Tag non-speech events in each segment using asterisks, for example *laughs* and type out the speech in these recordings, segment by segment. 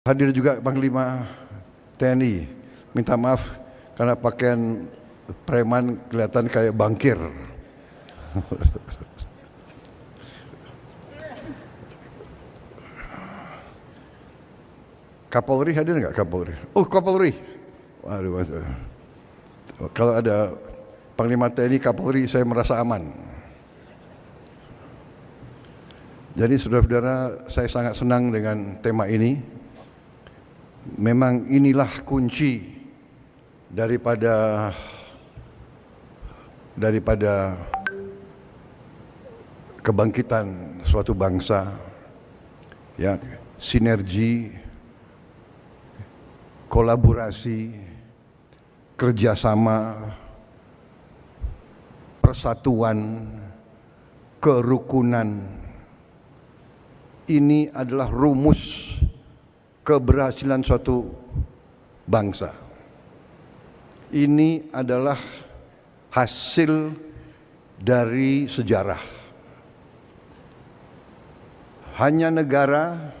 Hadir juga Panglima TNI. Minta maaf karena pakaian preman kelihatan kayak bangkir. *laughs* Kapolri hadir nggak Kapolri? Oh Kapolri. Waduh, Kalau ada Panglima TNI Kapolri saya merasa aman. Jadi saudara-saudara saya sangat senang dengan tema ini memang inilah kunci daripada daripada kebangkitan suatu bangsa ya sinergi kolaborasi kerjasama persatuan kerukunan ini adalah rumus keberhasilan suatu bangsa. Ini adalah hasil dari sejarah. Hanya negara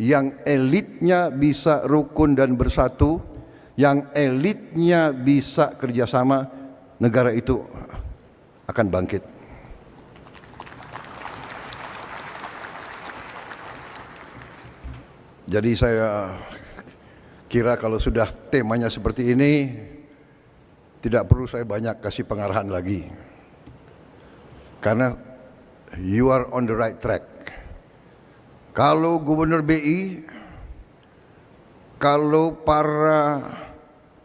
yang elitnya bisa rukun dan bersatu, yang elitnya bisa kerjasama, negara itu akan bangkit. Jadi saya kira kalau sudah temanya seperti ini tidak perlu saya banyak kasih pengarahan lagi. Karena you are on the right track. Kalau Gubernur BI, kalau para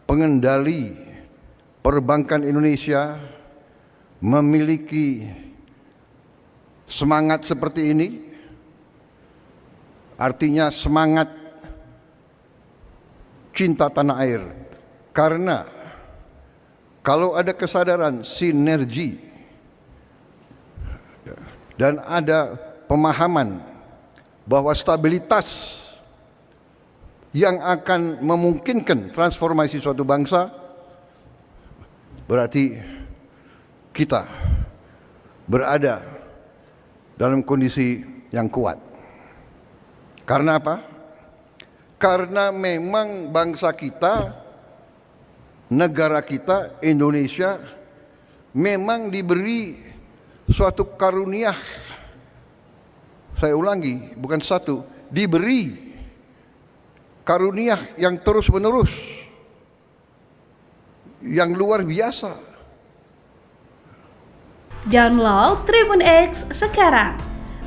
pengendali perbankan Indonesia memiliki semangat seperti ini, Artinya semangat cinta tanah air. Karena kalau ada kesadaran sinergi dan ada pemahaman bahwa stabilitas yang akan memungkinkan transformasi suatu bangsa berarti kita berada dalam kondisi yang kuat. Karena apa? Karena memang bangsa kita, negara kita, Indonesia, memang diberi suatu karunia. Saya ulangi, bukan satu, diberi karunia yang terus-menerus yang luar biasa. Download Tribun X sekarang